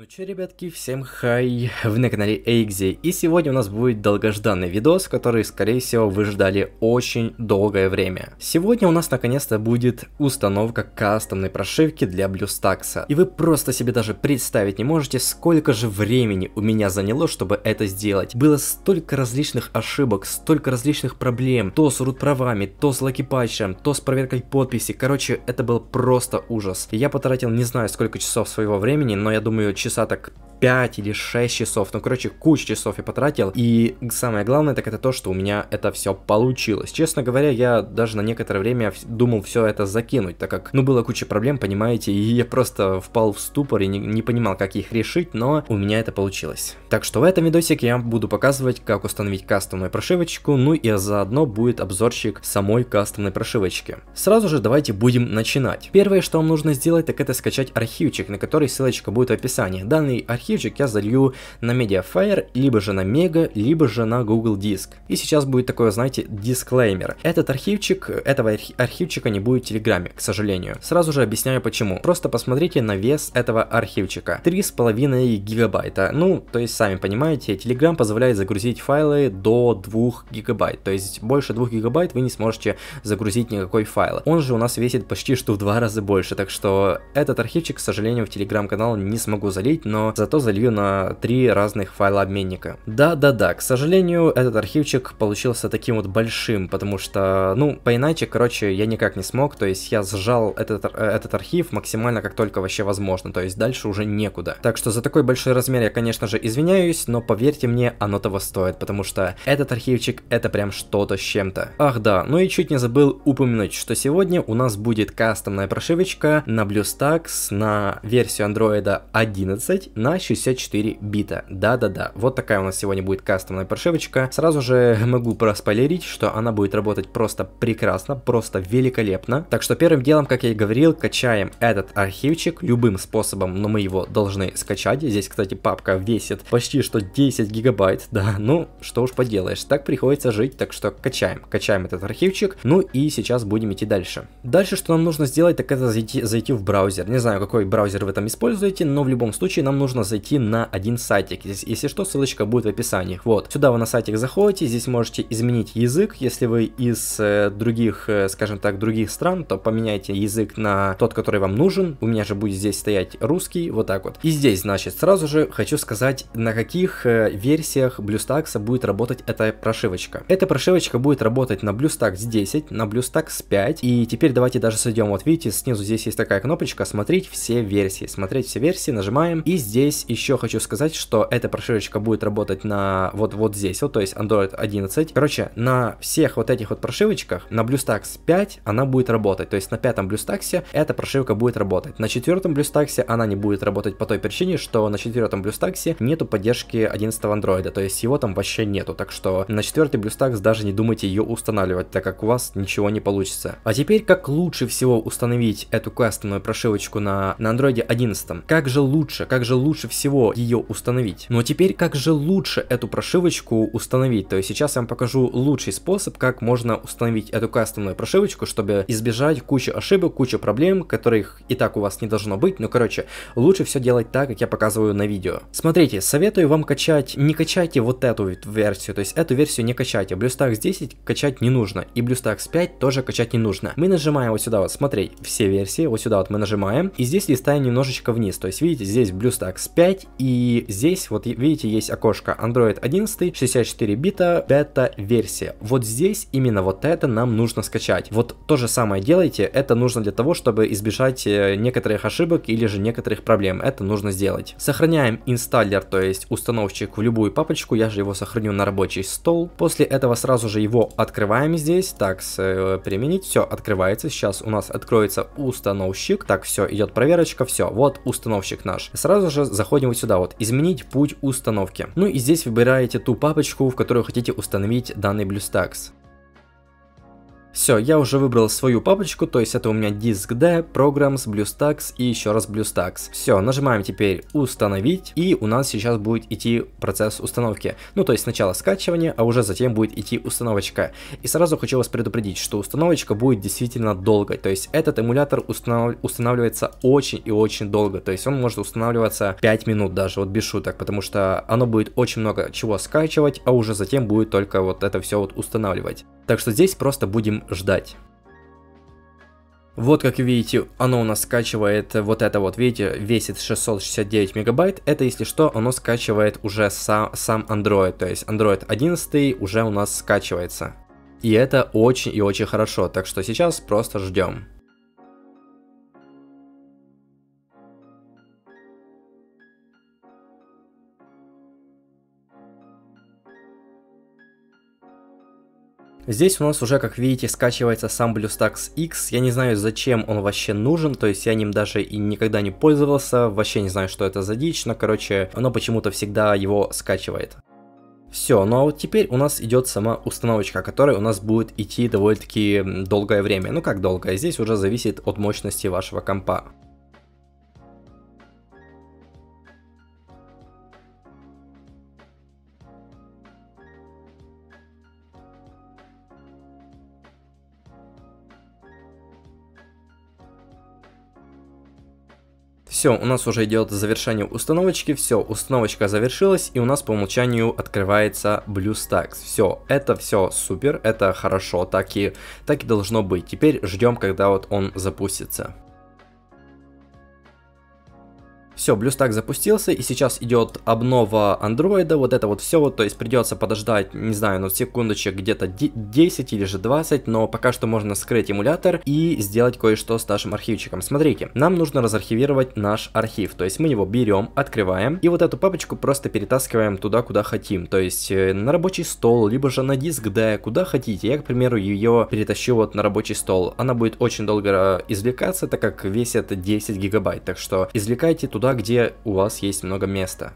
Ну че, ребятки, всем хай, вы на канале Эйгзи, и сегодня у нас будет долгожданный видос, который, скорее всего, вы ждали очень долгое время. Сегодня у нас наконец-то будет установка кастомной прошивки для Блюстакса, и вы просто себе даже представить не можете, сколько же времени у меня заняло, чтобы это сделать. Было столько различных ошибок, столько различных проблем, то с рут правами, то с лакипатчем, то с проверкой подписи, короче, это был просто ужас. Я потратил не знаю сколько часов своего времени, но я думаю, часов часа так 5 или 6 часов, ну, короче, кучу часов я потратил, и самое главное, так это то, что у меня это все получилось. Честно говоря, я даже на некоторое время думал все это закинуть, так как, ну, было куча проблем, понимаете, и я просто впал в ступор и не, не понимал, как их решить, но у меня это получилось. Так что в этом видосике я буду показывать, как установить кастомную прошивочку, ну и заодно будет обзорчик самой кастомной прошивочки. Сразу же давайте будем начинать. Первое, что вам нужно сделать, так это скачать архивчик, на который ссылочка будет в описании описании. Данный архивчик я залью на Mediafire, либо же на Mega, либо же на Google Диск. И сейчас будет такое, знаете, дисклеймер. Этот архивчик, этого архивчика не будет в Телеграме, к сожалению. Сразу же объясняю почему. Просто посмотрите на вес этого архивчика. 3,5 гигабайта. Ну, то есть, сами понимаете, Telegram позволяет загрузить файлы до 2 гигабайт. То есть, больше 2 гигабайт вы не сможете загрузить никакой файл. Он же у нас весит почти что в два раза больше, так что этот архивчик, к сожалению, в Телеграм канал не смогу залить, но зато залью на три разных файла обменника. Да-да-да, к сожалению, этот архивчик получился таким вот большим, потому что, ну, поиначе, короче, я никак не смог, то есть я сжал этот, э, этот архив максимально как только вообще возможно, то есть дальше уже некуда. Так что за такой большой размер я, конечно же, извиняюсь, но поверьте мне, оно того стоит, потому что этот архивчик это прям что-то с чем-то. Ах да, ну и чуть не забыл упомянуть, что сегодня у нас будет кастомная прошивочка на BlueStacks на версию андроида 1 11 на 64 бита. Да-да-да, вот такая у нас сегодня будет кастомная прошивочка. Сразу же могу проспойлерить, что она будет работать просто прекрасно, просто великолепно. Так что первым делом, как я и говорил, качаем этот архивчик любым способом, но мы его должны скачать. Здесь, кстати, папка весит почти что 10 гигабайт, да, ну что уж поделаешь, так приходится жить, так что качаем, качаем этот архивчик, ну и сейчас будем идти дальше. Дальше, что нам нужно сделать, так это зайти, зайти в браузер. Не знаю, какой браузер вы там используете, но в любом случае нам нужно зайти на один сайтик. Здесь, если что, ссылочка будет в описании. Вот, сюда вы на сайтик заходите, здесь можете изменить язык. Если вы из э, других, э, скажем так, других стран, то поменяйте язык на тот, который вам нужен. У меня же будет здесь стоять русский, вот так вот. И здесь, значит, сразу же хочу сказать, на каких э, версиях BlueStacks будет работать эта прошивочка. Эта прошивочка будет работать на BlueStacks 10, на BlueStacks 5. И теперь давайте даже сойдем, вот видите, снизу здесь есть такая кнопочка «Смотреть все версии». Смотреть все версии, нажимаем нажимаем. И здесь еще хочу сказать, что эта прошивочка будет работать на вот, вот здесь вот, то есть Android 11. Короче, на всех вот этих вот прошивочках, на BlueStacks 5 она будет работать, то есть на пятом BlueStacks эта прошивка будет работать. На четвертом BlueStacks она не будет работать по той причине, что на четвертом BlueStacks нету поддержки 11 Android, то есть его там вообще нету, так что на четвертый BlueStacks даже не думайте ее устанавливать, так как у вас ничего не получится. А теперь, как лучше всего установить эту кастомную прошивочку на, на Android 11? Как же лучше лучше, как же лучше всего ее установить. Но теперь как же лучше эту прошивочку установить, то есть сейчас я вам покажу лучший способ, как можно установить эту кастомную прошивочку, чтобы избежать кучи ошибок, кучи проблем, которых и так у вас не должно быть, ну короче, лучше все делать так, как я показываю на видео. Смотрите, советую вам качать, не качайте вот эту версию, то есть эту версию не качайте, BlueStacks 10 качать не нужно, и BlueStacks 5 тоже качать не нужно. Мы нажимаем вот сюда вот, смотреть все версии, вот сюда вот мы нажимаем, и здесь листаем немножечко вниз, то есть видите, здесь есть BlueStacks 5, и здесь, вот видите, есть окошко Android 11, 64 бита, бета-версия. Вот здесь именно вот это нам нужно скачать. Вот то же самое делайте, это нужно для того, чтобы избежать э, некоторых ошибок или же некоторых проблем, это нужно сделать. Сохраняем инсталлер, то есть установщик в любую папочку, я же его сохраню на рабочий стол. После этого сразу же его открываем здесь, так, э, применить, все, открывается, сейчас у нас откроется установщик, так, все, идет проверочка, все, вот установщик наш сразу же заходим вот сюда вот, изменить путь установки. Ну и здесь выбираете ту папочку, в которую хотите установить данный BlueStacks. Все, я уже выбрал свою папочку, то есть это у меня диск D, Programs, BlueStacks и еще раз BlueStacks. Все, нажимаем теперь установить, и у нас сейчас будет идти процесс установки. Ну, то есть сначала скачивание, а уже затем будет идти установочка. И сразу хочу вас предупредить, что установочка будет действительно долго, то есть этот эмулятор установ... устанавливается очень и очень долго, то есть он может устанавливаться 5 минут даже, вот без шуток, потому что оно будет очень много чего скачивать, а уже затем будет только вот это все вот устанавливать. Так что здесь просто будем ждать. Вот как видите, оно у нас скачивает вот это вот, видите, весит 669 мегабайт. Это, если что, оно скачивает уже сам, сам Android, то есть Android 11 уже у нас скачивается. И это очень и очень хорошо, так что сейчас просто ждем. Здесь у нас уже, как видите, скачивается сам BlueStacks X. Я не знаю, зачем он вообще нужен, то есть я ним даже и никогда не пользовался, вообще не знаю, что это за дичь, но, короче, оно почему-то всегда его скачивает. Все, ну а вот теперь у нас идет сама установочка, которая у нас будет идти довольно-таки долгое время. Ну как долгое, здесь уже зависит от мощности вашего компа. Все, у нас уже идет завершение установочки, все, установочка завершилась, и у нас по умолчанию открывается BlueStacks. Все, это все супер, это хорошо, так и, так и должно быть. Теперь ждем, когда вот он запустится все, блюстак запустился, и сейчас идет обнова андроида, вот это вот все, то есть придется подождать, не знаю, ну, секундочек, где-то 10 или же 20, но пока что можно скрыть эмулятор и сделать кое-что с нашим архивчиком. Смотрите, нам нужно разархивировать наш архив, то есть мы его берем, открываем, и вот эту папочку просто перетаскиваем туда, куда хотим, то есть э, на рабочий стол, либо же на диск D, куда хотите. Я, к примеру, ее перетащу вот на рабочий стол. Она будет очень долго э, извлекаться, так как весит 10 гигабайт, так что извлекайте туда, где у вас есть много места.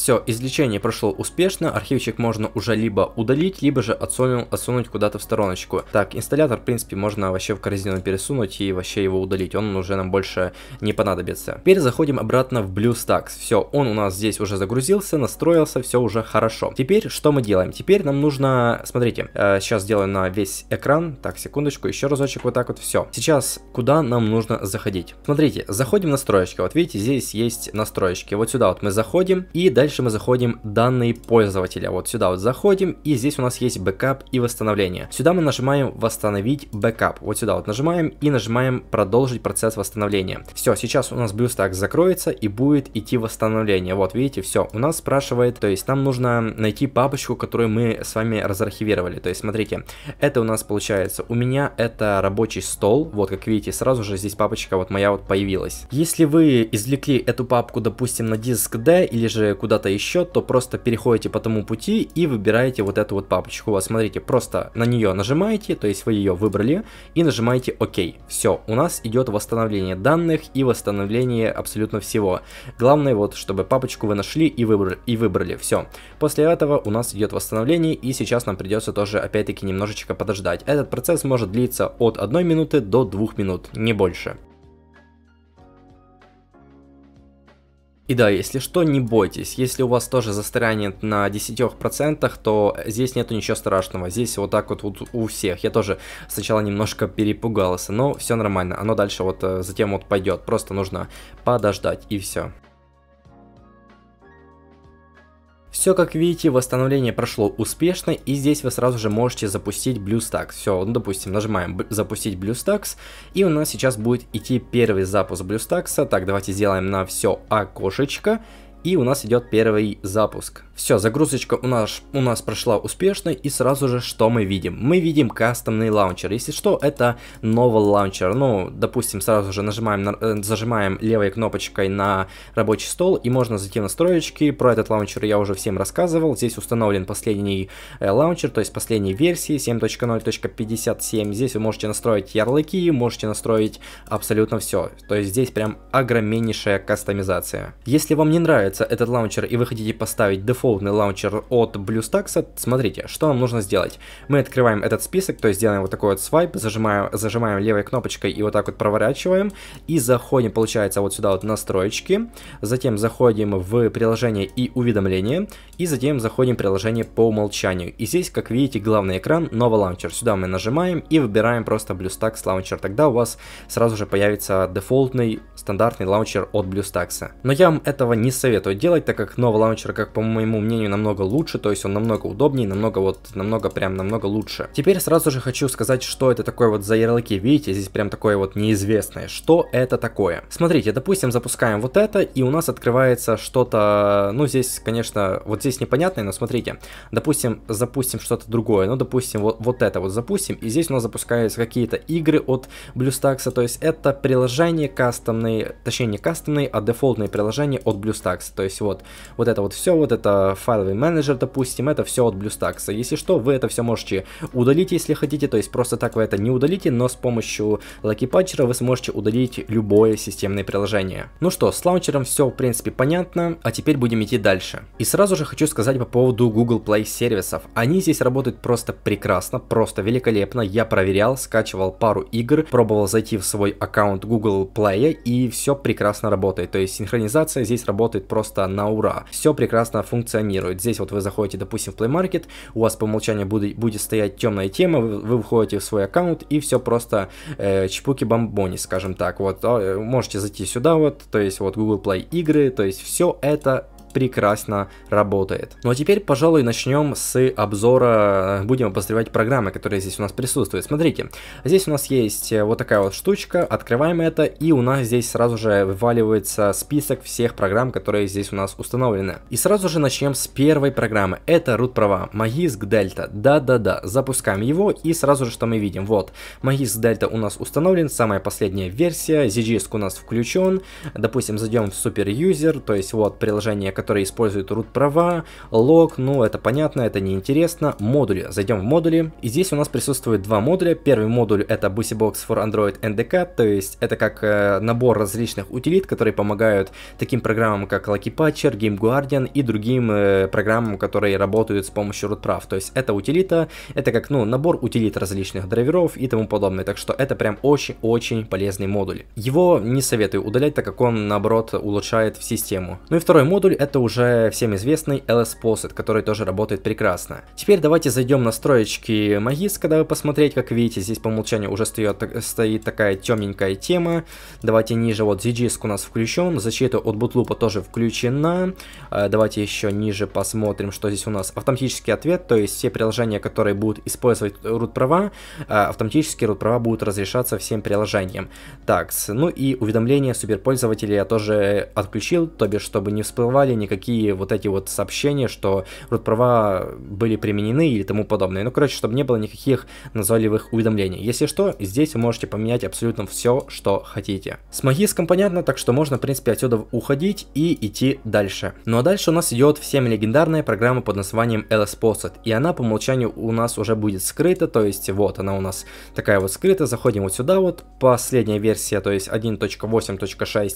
Все, извлечение прошло успешно, архивчик можно уже либо удалить, либо же отсунуть, отсунуть куда-то в стороночку. Так, инсталлятор, в принципе, можно вообще в корзину пересунуть и вообще его удалить, он уже нам больше не понадобится. Теперь заходим обратно в BlueStacks. Все, он у нас здесь уже загрузился, настроился, все уже хорошо. Теперь что мы делаем? Теперь нам нужно, смотрите, э, сейчас сделаю на весь экран, так, секундочку, еще разочек вот так вот, все. Сейчас куда нам нужно заходить? Смотрите, заходим в настроечки, вот видите, здесь есть настроечки, вот сюда вот мы заходим и дальше Дальше мы заходим данные пользователя. Вот сюда вот заходим, и здесь у нас есть бэкап и восстановление. Сюда мы нажимаем восстановить бэкап. Вот сюда вот нажимаем и нажимаем продолжить процесс восстановления. Все, сейчас у нас BlueStacks закроется и будет идти восстановление. Вот видите, все, у нас спрашивает, то есть нам нужно найти папочку, которую мы с вами разархивировали. То есть смотрите, это у нас получается, у меня это рабочий стол, вот как видите, сразу же здесь папочка вот моя вот появилась. Если вы извлекли эту папку, допустим, на диск D или же куда куда-то еще, то просто переходите по тому пути и выбираете вот эту вот папочку. Вот смотрите, просто на нее нажимаете, то есть вы ее выбрали и нажимаете ОК. Все, у нас идет восстановление данных и восстановление абсолютно всего. Главное вот, чтобы папочку вы нашли и выбрали. И выбрали. Все. После этого у нас идет восстановление и сейчас нам придется тоже опять-таки немножечко подождать. Этот процесс может длиться от 1 минуты до 2 минут, не больше. И да, если что, не бойтесь. Если у вас тоже застрянет на 10%, то здесь нету ничего страшного. Здесь вот так вот, вот у всех. Я тоже сначала немножко перепугался, но все нормально. Оно дальше вот э, затем вот пойдет. Просто нужно подождать и все. Все, как видите, восстановление прошло успешно, и здесь вы сразу же можете запустить BlueStacks. Все, ну, допустим, нажимаем «Запустить BlueStacks», и у нас сейчас будет идти первый запуск BlueStacks. Так, давайте сделаем на все окошечко, и у нас идет первый запуск. Все, загрузочка у нас, у нас прошла успешно, и сразу же что мы видим? Мы видим кастомный лаунчер. Если что, это новый лаунчер. Ну, допустим, сразу же нажимаем, э, зажимаем левой кнопочкой на рабочий стол, и можно зайти в настроечки. Про этот лаунчер я уже всем рассказывал. Здесь установлен последний э, лаунчер, то есть последней версии 7.0.57. Здесь вы можете настроить ярлыки, можете настроить абсолютно все. То есть здесь прям огромнейшая кастомизация. Если вам не нравится нравится этот лаунчер и вы хотите поставить дефолтный лаунчер от BlueStacks, смотрите, что нам нужно сделать. Мы открываем этот список, то есть делаем вот такой вот свайп, зажимаем, зажимаем левой кнопочкой и вот так вот проворачиваем, и заходим, получается, вот сюда вот настройки, затем заходим в приложение и уведомления, и затем заходим в приложение по умолчанию. И здесь, как видите, главный экран, новый лаунчер. Сюда мы нажимаем и выбираем просто BlueStacks лаунчер, тогда у вас сразу же появится дефолтный стандартный лаунчер от BlueStacks. Но я вам этого не советую советую делать, так как новый лаунчер, как по моему мнению, намного лучше, то есть он намного удобнее, намного вот, намного прям, намного лучше. Теперь сразу же хочу сказать, что это такое вот за ярлыки, видите, здесь прям такое вот неизвестное, что это такое. Смотрите, допустим, запускаем вот это, и у нас открывается что-то, ну здесь, конечно, вот здесь непонятное, но смотрите, допустим, запустим что-то другое, ну допустим, вот, вот это вот запустим, и здесь у нас запускаются какие-то игры от BlueStacks, то есть это приложение кастомные, точнее не кастомные, а дефолтные приложения от BlueStacks. BlueStacks. То есть вот, вот это вот все, вот это файловый менеджер, допустим, это все от BlueStacks. Если что, вы это все можете удалить, если хотите, то есть просто так вы это не удалите, но с помощью Lucky Patcher вы сможете удалить любое системное приложение. Ну что, с лаунчером все в принципе понятно, а теперь будем идти дальше. И сразу же хочу сказать по поводу Google Play сервисов. Они здесь работают просто прекрасно, просто великолепно. Я проверял, скачивал пару игр, пробовал зайти в свой аккаунт Google Play и все прекрасно работает. То есть синхронизация здесь работает просто просто на ура. Все прекрасно функционирует. Здесь вот вы заходите, допустим, в Play Market, у вас по умолчанию будет, будет стоять темная тема, вы, вы входите в свой аккаунт и все просто э, чпуки-бомбони, скажем так. Вот а, э, можете зайти сюда вот, то есть вот Google Play игры, то есть все это прекрасно работает. Ну а теперь, пожалуй, начнем с обзора, будем обозревать программы, которые здесь у нас присутствуют. Смотрите, здесь у нас есть э, вот такая вот штучка, открываем это, и у нас здесь сразу же вываливается список всех программ, которые здесь у нас установлены. И сразу же начнем с первой программы, это root права, Magisk Delta, да-да-да, запускаем его, и сразу же что мы видим, вот, Magisk Delta у нас установлен, самая последняя версия, ZGISC у нас включен, допустим, зайдем в Super User, то есть вот приложение, которые используют root права, log, ну это понятно, это неинтересно. Модули, зайдем в модули, и здесь у нас присутствует два модуля. Первый модуль это BusyBox for Android NDK, то есть это как э, набор различных утилит, которые помогают таким программам, как Lucky Patcher, Game Guardian и другим э, программам, которые работают с помощью root прав. То есть это утилита, это как ну набор утилит различных драйверов и тому подобное, так что это прям очень-очень полезный модуль. Его не советую удалять, так как он наоборот улучшает в систему. Ну и второй модуль это это уже всем известный LS Posit, который тоже работает прекрасно. Теперь давайте зайдем в настроечки Magisk, вы посмотреть, как видите, здесь по умолчанию уже стоит, стоит такая темненькая тема. Давайте ниже, вот ZGisk у нас включен, защита от бутлупа тоже включена. А, давайте еще ниже посмотрим, что здесь у нас. Автоматический ответ, то есть все приложения, которые будут использовать root-права, автоматически root-права будут разрешаться всем приложениям. Так, ну и уведомления суперпользователей я тоже отключил, то бишь, чтобы не всплывали никакие вот эти вот сообщения, что вот права были применены или тому подобное. Ну, короче, чтобы не было никаких назойливых уведомлений. Если что, здесь вы можете поменять абсолютно все, что хотите. С магиском понятно, так что можно, в принципе, отсюда уходить и идти дальше. Ну а дальше у нас идет всем легендарная программа под названием LS Posted, и она по умолчанию у нас уже будет скрыта, то есть вот она у нас такая вот скрыта, заходим вот сюда вот, последняя версия, то есть 1.8.6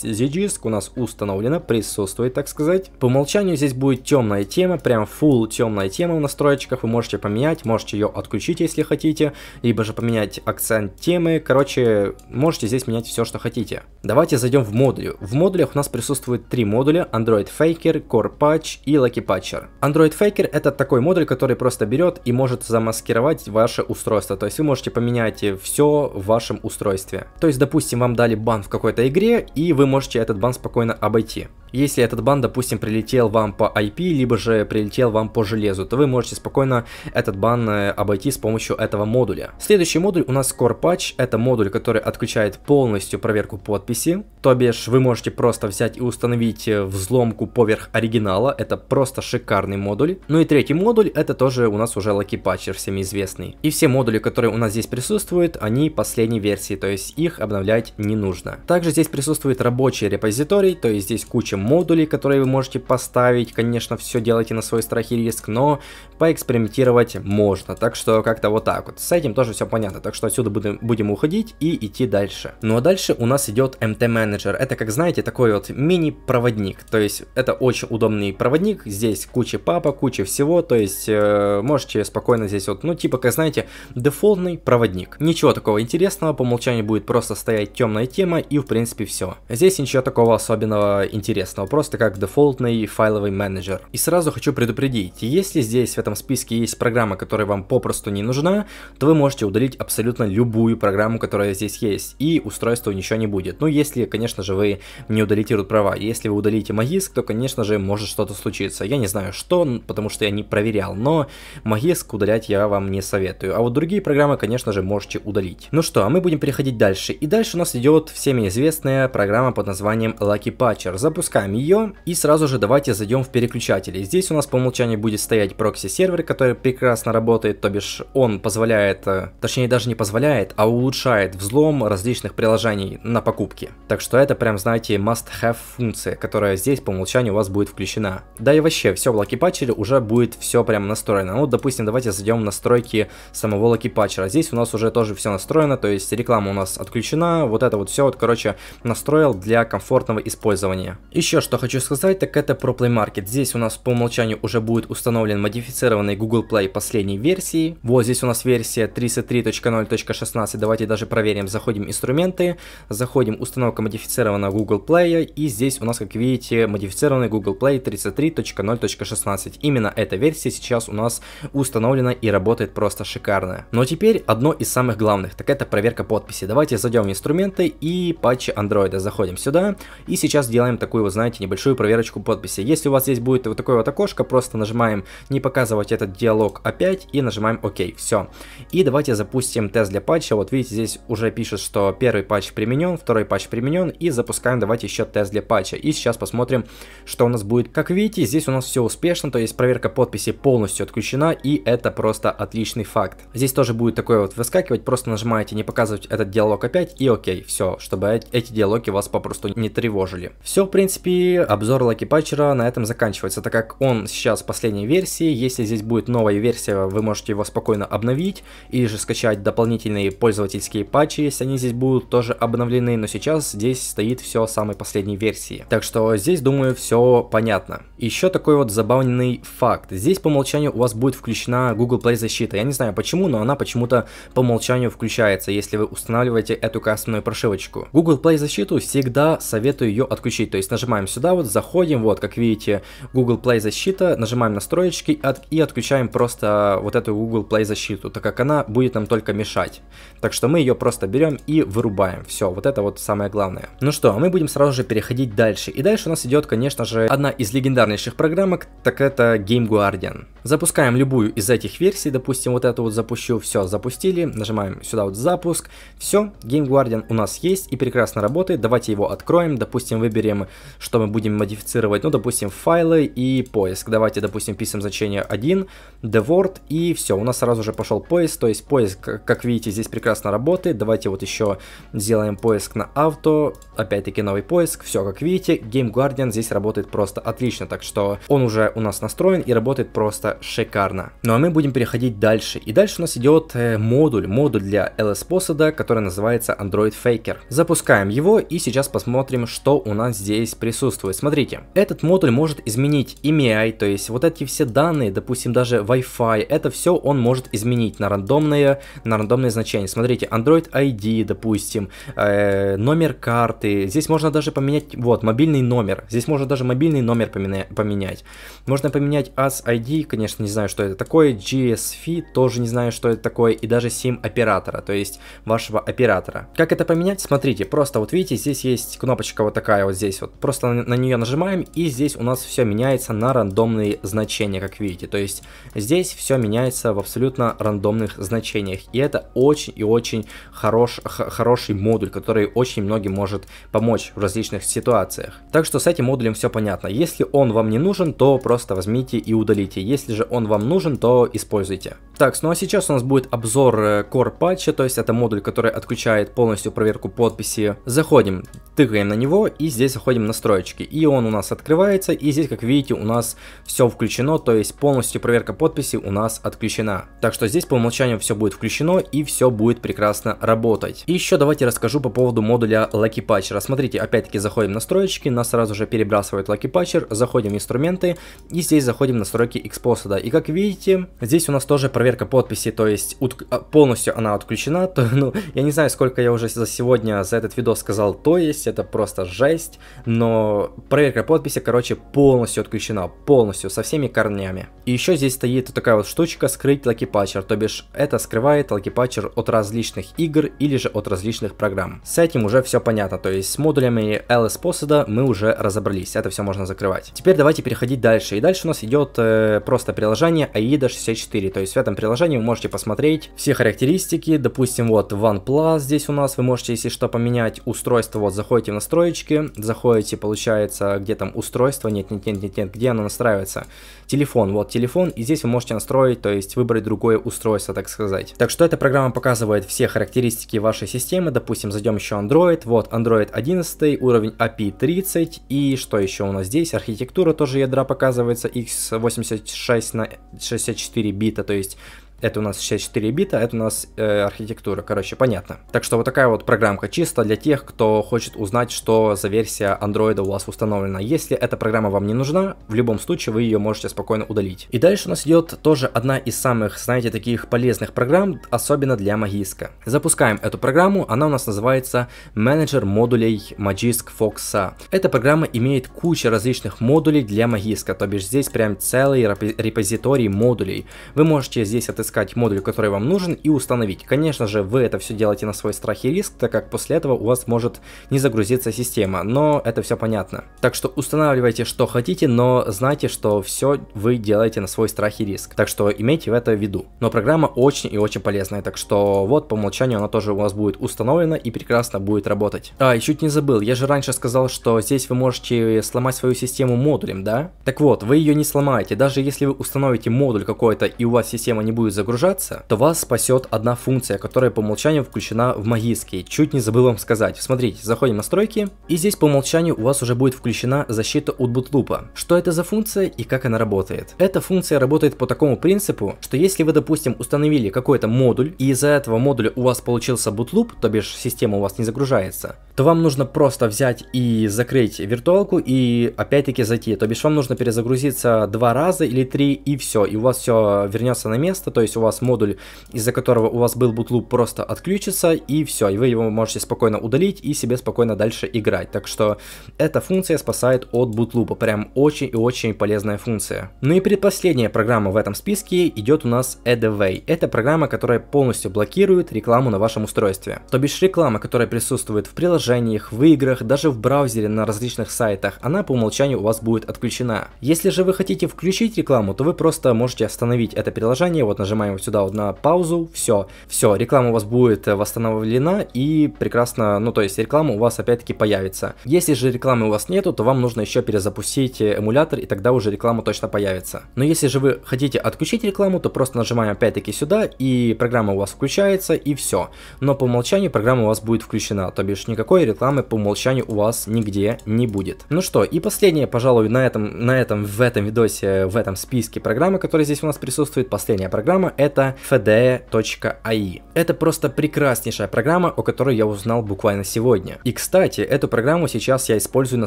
ZGISC у нас установлена, присутствует, так сказать. По умолчанию здесь будет темная тема, прям full темная тема в настройках, вы можете поменять, можете ее отключить, если хотите, либо же поменять акцент темы, короче, можете здесь менять все, что хотите. Давайте зайдем в модуль. В модулях у нас присутствует три модуля, Android Faker, Core Patch и Lucky Patcher. Android Faker это такой модуль, который просто берет и может замаскировать ваше устройство, то есть вы можете поменять все в вашем устройстве. То есть, допустим, вам дали бан в какой-то игре, и вы можете этот бан спокойно обойти. Если этот бан, допустим, прилетел вам по IP, либо же прилетел вам по железу, то вы можете спокойно этот бан э, обойти с помощью этого модуля. Следующий модуль у нас Core Patch. Это модуль, который отключает полностью проверку подписи. То бишь, вы можете просто взять и установить э, взломку поверх оригинала. Это просто шикарный модуль. Ну и третий модуль, это тоже у нас уже Lucky Patcher, всем известный. И все модули, которые у нас здесь присутствуют, они последней версии, то есть их обновлять не нужно. Также здесь присутствует рабочий репозиторий, то есть здесь куча модули, которые вы можете поставить. Конечно, все делайте на свой страх и риск, но поэкспериментировать можно. Так что как-то вот так вот. С этим тоже все понятно. Так что отсюда будем, будем уходить и идти дальше. Ну а дальше у нас идет MT-менеджер. Это, как знаете, такой вот мини-проводник. То есть это очень удобный проводник. Здесь куча папа, куча всего. То есть э, можете спокойно здесь вот, ну типа, как знаете, дефолтный проводник. Ничего такого интересного. По умолчанию будет просто стоять темная тема и в принципе все. Здесь ничего такого особенного интересного стал просто как дефолтный файловый менеджер. И сразу хочу предупредить, если здесь в этом списке есть программа, которая вам попросту не нужна, то вы можете удалить абсолютно любую программу, которая здесь есть, и устройство ничего не будет. Ну, если, конечно же, вы не удалите root права. Если вы удалите магиск, то, конечно же, может что-то случиться. Я не знаю что, потому что я не проверял, но магиск удалять я вам не советую. А вот другие программы, конечно же, можете удалить. Ну что, а мы будем переходить дальше. И дальше у нас идет всеми известная программа под названием Lucky Patcher. Запускаем Запускаем ее и сразу же давайте зайдем в переключатели. Здесь у нас по умолчанию будет стоять прокси-сервер, который прекрасно работает, то бишь он позволяет, э, точнее даже не позволяет, а улучшает взлом различных приложений на покупке. Так что это прям, знаете, must-have функция, которая здесь по умолчанию у вас будет включена. Да и вообще, все в лакипатчере уже будет все прям настроено. Ну, допустим, давайте зайдем в настройки самого лакипатчера. Здесь у нас уже тоже все настроено, то есть реклама у нас отключена, вот это вот все, вот, короче, настроил для комфортного использования. Еще еще что хочу сказать, так это про Play Market. Здесь у нас по умолчанию уже будет установлен модифицированный Google Play последней версии. Вот здесь у нас версия 33.0.16. Давайте даже проверим. Заходим инструменты, заходим установка модифицированного Google Play. И здесь у нас, как видите, модифицированный Google Play 33.0.16. Именно эта версия сейчас у нас установлена и работает просто шикарно. Но теперь одно из самых главных, так это проверка подписи. Давайте зайдем в инструменты и патчи Android. Заходим сюда и сейчас делаем такую вот знаете, небольшую проверочку подписи. Если у вас здесь будет вот такое вот окошко, просто нажимаем «Не показывать этот диалог опять» и нажимаем «Ок». Все. И давайте запустим тест для патча. Вот видите, здесь уже пишет, что первый патч применен, второй патч применен, и запускаем давайте еще тест для патча. И сейчас посмотрим, что у нас будет. Как видите, здесь у нас все успешно, то есть проверка подписи полностью отключена, и это просто отличный факт. Здесь тоже будет такое вот выскакивать, просто нажимаете «Не показывать этот диалог опять» и «Ок». Все, чтобы эти диалоги вас попросту не тревожили. Все, в принципе, принципе, обзор Lucky Patcher на этом заканчивается, так как он сейчас в последней версии. Если здесь будет новая версия, вы можете его спокойно обновить, или же скачать дополнительные пользовательские патчи, если они здесь будут тоже обновлены, но сейчас здесь стоит все самой последней версии. Так что здесь, думаю, все понятно. Еще такой вот забавный факт. Здесь по умолчанию у вас будет включена Google Play защита. Я не знаю почему, но она почему-то по умолчанию включается, если вы устанавливаете эту кастомную прошивочку. Google Play защиту всегда советую ее отключить, то есть нажимаете нажимаем сюда, вот заходим, вот, как видите, Google Play защита, нажимаем настроечки от, и отключаем просто вот эту Google Play защиту, так как она будет нам только мешать. Так что мы ее просто берем и вырубаем. Все, вот это вот самое главное. Ну что, мы будем сразу же переходить дальше. И дальше у нас идет, конечно же, одна из легендарнейших программок, так это Game Guardian. Запускаем любую из этих версий, допустим, вот эту вот запущу, все, запустили, нажимаем сюда вот запуск, все, Game Guardian у нас есть и прекрасно работает, давайте его откроем, допустим, выберем, что мы будем модифицировать, ну, допустим, файлы и поиск. Давайте, допустим, писем значение 1, the word, и все, у нас сразу же пошел поиск, то есть поиск, как видите, здесь прекрасно работает. Давайте вот еще сделаем поиск на авто, опять-таки новый поиск, все, как видите, Game Guardian здесь работает просто отлично, так что он уже у нас настроен и работает просто шикарно. Ну а мы будем переходить дальше, и дальше у нас идет э, модуль, модуль для LS посада, который называется Android Faker. Запускаем его и сейчас посмотрим, что у нас здесь присутствует присутствует. Смотрите, этот модуль может изменить EMI, то есть вот эти все данные, допустим, даже Wi-Fi, это все он может изменить на рандомные, на рандомные значения. Смотрите, Android ID, допустим, э, номер карты, здесь можно даже поменять, вот, мобильный номер, здесь можно даже мобильный номер поменять. Можно поменять AS ID, конечно, не знаю, что это такое, GSF тоже не знаю, что это такое, и даже SIM оператора, то есть вашего оператора. Как это поменять? Смотрите, просто вот видите, здесь есть кнопочка вот такая вот здесь вот, просто просто на, нее нажимаем, и здесь у нас все меняется на рандомные значения, как видите. То есть здесь все меняется в абсолютно рандомных значениях. И это очень и очень хорош, хороший модуль, который очень многим может помочь в различных ситуациях. Так что с этим модулем все понятно. Если он вам не нужен, то просто возьмите и удалите. Если же он вам нужен, то используйте. Так, ну а сейчас у нас будет обзор э, Core Patch, то есть это модуль, который отключает полностью проверку подписи. Заходим, тыкаем на него и здесь заходим в настройки настроечки. И он у нас открывается, и здесь, как видите, у нас все включено, то есть полностью проверка подписи у нас отключена. Так что здесь по умолчанию все будет включено, и все будет прекрасно работать. И еще давайте расскажу по поводу модуля Lucky Patcher. Смотрите, опять-таки заходим в настроечки, нас сразу же перебрасывает Lucky Patcher, заходим в инструменты, и здесь заходим в настройки Xposed. И как видите, здесь у нас тоже проверка подписи, то есть а, полностью она отключена, то, ну, я не знаю, сколько я уже за сегодня, за этот видос сказал, то есть, это просто жесть, но проверка подписи, короче, полностью отключена, полностью, со всеми корнями. И еще здесь стоит вот такая вот штучка «Скрыть лакипатчер», то бишь это скрывает лакипатчер от различных игр или же от различных программ. С этим уже все понятно, то есть с модулями LS Posada мы уже разобрались, это все можно закрывать. Теперь давайте переходить дальше, и дальше у нас идет э, просто приложение AIDA 64, то есть в этом приложении вы можете посмотреть все характеристики, допустим, вот OnePlus здесь у нас, вы можете, если что, поменять устройство, вот заходите в настройки, заходите, получаете получается, где там устройство, нет, нет, нет, нет, нет, где оно настраивается. Телефон, вот телефон, и здесь вы можете настроить, то есть выбрать другое устройство, так сказать. Так что эта программа показывает все характеристики вашей системы, допустим, зайдем еще Android, вот Android 11, уровень API 30, и что еще у нас здесь, архитектура тоже ядра показывается, x86 на 64 бита, то есть это у нас 64 бита, это у нас э, архитектура, короче, понятно. Так что вот такая вот программка чисто для тех, кто хочет узнать, что за версия Android у вас установлена. Если эта программа вам не нужна, в любом случае вы ее можете спокойно удалить. И дальше у нас идет тоже одна из самых, знаете, таких полезных программ, особенно для Magisk. Запускаем эту программу, она у нас называется Manager модулей Magisk Fox. Эта программа имеет кучу различных модулей для Magisk, то бишь здесь прям целый репозиторий модулей. Вы можете здесь отыскать отыскать модуль, который вам нужен и установить. Конечно же, вы это все делаете на свой страх и риск, так как после этого у вас может не загрузиться система, но это все понятно. Так что устанавливайте, что хотите, но знайте, что все вы делаете на свой страх и риск. Так что имейте в это в виду. Но программа очень и очень полезная, так что вот по умолчанию она тоже у вас будет установлена и прекрасно будет работать. А, и чуть не забыл, я же раньше сказал, что здесь вы можете сломать свою систему модулем, да? Так вот, вы ее не сломаете, даже если вы установите модуль какой-то и у вас система не будет будет загружаться, то вас спасет одна функция, которая по умолчанию включена в магистский. Чуть не забыл вам сказать. Смотрите, заходим в настройки, и здесь по умолчанию у вас уже будет включена защита от бутлупа. Что это за функция и как она работает? Эта функция работает по такому принципу, что если вы, допустим, установили какой-то модуль, и из-за этого модуля у вас получился бутлуп, то бишь система у вас не загружается, то вам нужно просто взять и закрыть виртуалку и опять-таки зайти. То бишь вам нужно перезагрузиться два раза или три и все. И у вас все вернется на место, то есть у вас модуль, из-за которого у вас был бутлуп, просто отключится и все. И вы его можете спокойно удалить и себе спокойно дальше играть. Так что эта функция спасает от бутлупа. Прям очень и очень полезная функция. Ну и предпоследняя программа в этом списке идет у нас AdAway. Это программа, которая полностью блокирует рекламу на вашем устройстве. То бишь реклама, которая присутствует в приложении, приложениях, в играх, даже в браузере на различных сайтах, она по умолчанию у вас будет отключена. Если же вы хотите включить рекламу, то вы просто можете остановить это приложение, вот нажимаем сюда вот на паузу, все, все, реклама у вас будет э, восстановлена и прекрасно, ну то есть реклама у вас опять-таки появится. Если же рекламы у вас нету, то вам нужно еще перезапустить э, эмулятор и тогда уже реклама точно появится. Но если же вы хотите отключить рекламу, то просто нажимаем опять-таки сюда и программа у вас включается и все. Но по умолчанию программа у вас будет включена, то бишь никакой никакой рекламы по умолчанию у вас нигде не будет. Ну что, и последняя, пожалуй, на этом, на этом, в этом видосе, в этом списке программы, которая здесь у нас присутствует, последняя программа, это fde.ai. Это просто прекраснейшая программа, о которой я узнал буквально сегодня. И, кстати, эту программу сейчас я использую на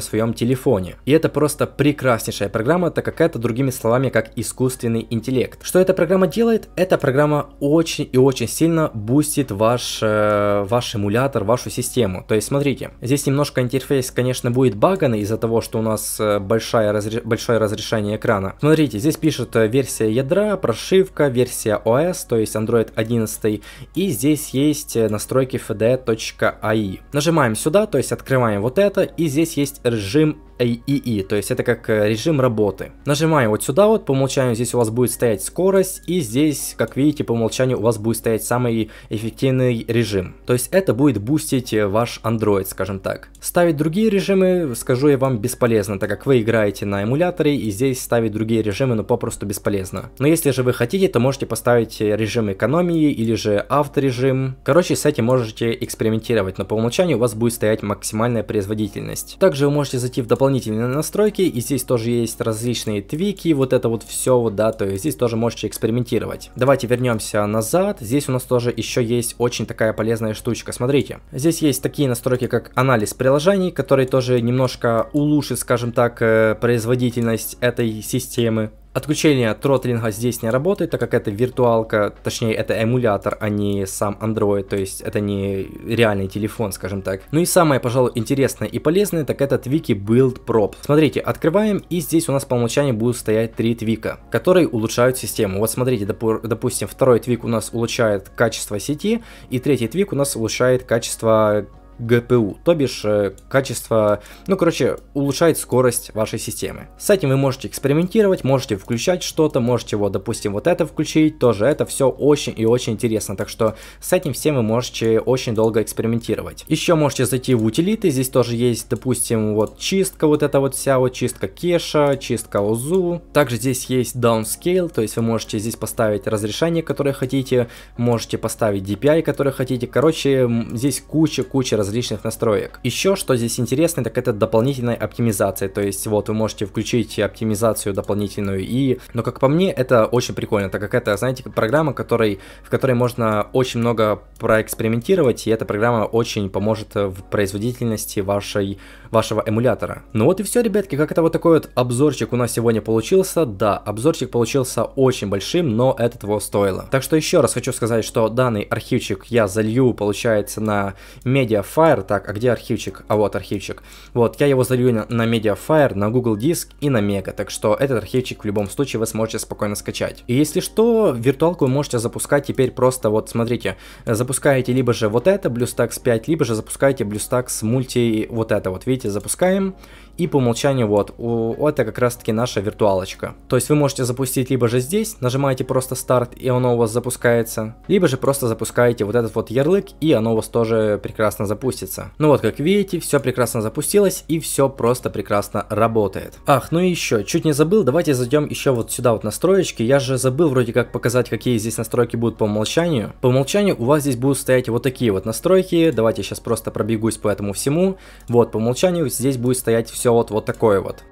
своем телефоне. И это просто прекраснейшая программа, так как это, другими словами, как искусственный интеллект. Что эта программа делает? Эта программа очень и очень сильно бустит ваш, э, ваш эмулятор, вашу систему. То есть, смотрите, здесь немножко интерфейс, конечно, будет баганный из-за того, что у нас э, большая разре... большое разрешение экрана. Смотрите, здесь пишет э, версия ядра, прошивка, версия OS, то есть Android 11, и здесь есть э, настройки fd.ai. А Нажимаем сюда, то есть открываем вот это, и здесь есть режим AEE, то есть это как э, режим работы. Нажимаем вот сюда вот, по умолчанию здесь у вас будет стоять скорость, и здесь, как видите, по умолчанию у вас будет стоять самый эффективный режим. То есть это будет бустить э, ваш Android, скажем так. Ставить другие режимы, скажу я вам, бесполезно, так как вы играете на эмуляторе, и здесь ставить другие режимы, ну, попросту бесполезно. Но если же вы хотите, то можете поставить э, режим экономии или же авторежим. Короче, с этим можете экспериментировать, но по умолчанию у вас будет стоять максимальная производительность. Также вы можете зайти в дополнительные дополнительные настройки, и здесь тоже есть различные твики, вот это вот все, вот, да, то есть здесь тоже можете экспериментировать. Давайте вернемся назад, здесь у нас тоже еще есть очень такая полезная штучка, смотрите. Здесь есть такие настройки, как анализ приложений, который тоже немножко улучшит, скажем так, э, производительность этой системы. Отключение тротлинга здесь не работает, так как это виртуалка, точнее это эмулятор, а не сам Android, то есть это не реальный телефон, скажем так. Ну и самое, пожалуй, интересное и полезное, так это Твики Build Prop. Смотрите, открываем и здесь у нас по умолчанию будут стоять три твика, которые улучшают систему. Вот смотрите, допу допустим, второй твик у нас улучшает качество сети, и третий твик у нас улучшает качество GPU, то бишь э, качество, ну короче, улучшает скорость вашей системы. С этим вы можете экспериментировать, можете включать что-то, можете вот, допустим, вот это включить, тоже это все очень и очень интересно, так что с этим всем вы можете очень долго экспериментировать. Еще можете зайти в утилиты, здесь тоже есть, допустим, вот чистка вот эта вот вся, вот чистка кеша, чистка ОЗУ. Также здесь есть downscale, то есть вы можете здесь поставить разрешение, которое хотите, можете поставить DPI, которое хотите, короче, здесь куча-куча различных настроек. Еще что здесь интересно, так это дополнительная оптимизация, то есть вот вы можете включить оптимизацию дополнительную и... Но как по мне, это очень прикольно, так как это, знаете, программа, которой, в которой можно очень много проэкспериментировать, и эта программа очень поможет в производительности вашей вашего эмулятора. Ну вот и все, ребятки, как это вот такой вот обзорчик у нас сегодня получился. Да, обзорчик получился очень большим, но это того стоило. Так что еще раз хочу сказать, что данный архивчик я залью, получается, на Mediafire. Так, а где архивчик? А вот архивчик. Вот, я его залью на, на Mediafire, на Google Диск и на Mega. Так что этот архивчик в любом случае вы сможете спокойно скачать. И если что, виртуалку вы можете запускать теперь просто вот, смотрите, запускаете либо же вот это BlueStacks 5, либо же запускаете BlueStacks мульти вот это вот, видите? Видите, запускаем и по умолчанию вот, у, это как раз таки наша виртуалочка. То есть вы можете запустить либо же здесь, нажимаете просто старт и оно у вас запускается, либо же просто запускаете вот этот вот ярлык и оно у вас тоже прекрасно запустится. Ну вот как видите, все прекрасно запустилось и все просто прекрасно работает. Ах, ну и еще, чуть не забыл, давайте зайдем еще вот сюда вот настроечки, я же забыл вроде как показать, какие здесь настройки будут по умолчанию. По умолчанию у вас здесь будут стоять вот такие вот настройки, давайте сейчас просто пробегусь по этому всему. Вот, по умолчанию здесь будет стоять все все вот, вот такое вот.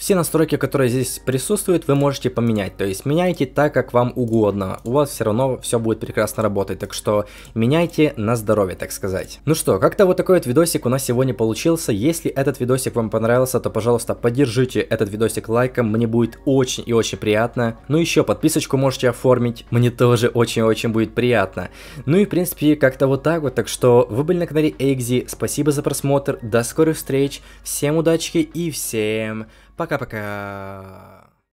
Все настройки, которые здесь присутствуют, вы можете поменять, то есть меняйте так, как вам угодно, у вас все равно все будет прекрасно работать, так что меняйте на здоровье, так сказать. Ну что, как-то вот такой вот видосик у нас сегодня получился, если этот видосик вам понравился, то, пожалуйста, поддержите этот видосик лайком, мне будет очень и очень приятно. Ну еще подписочку можете оформить, мне тоже очень-очень будет приятно. Ну и в принципе как-то вот так вот, так что вы были на канале Эйгзи, спасибо за просмотр, до скорых встреч, всем удачи и всем Пока-пока.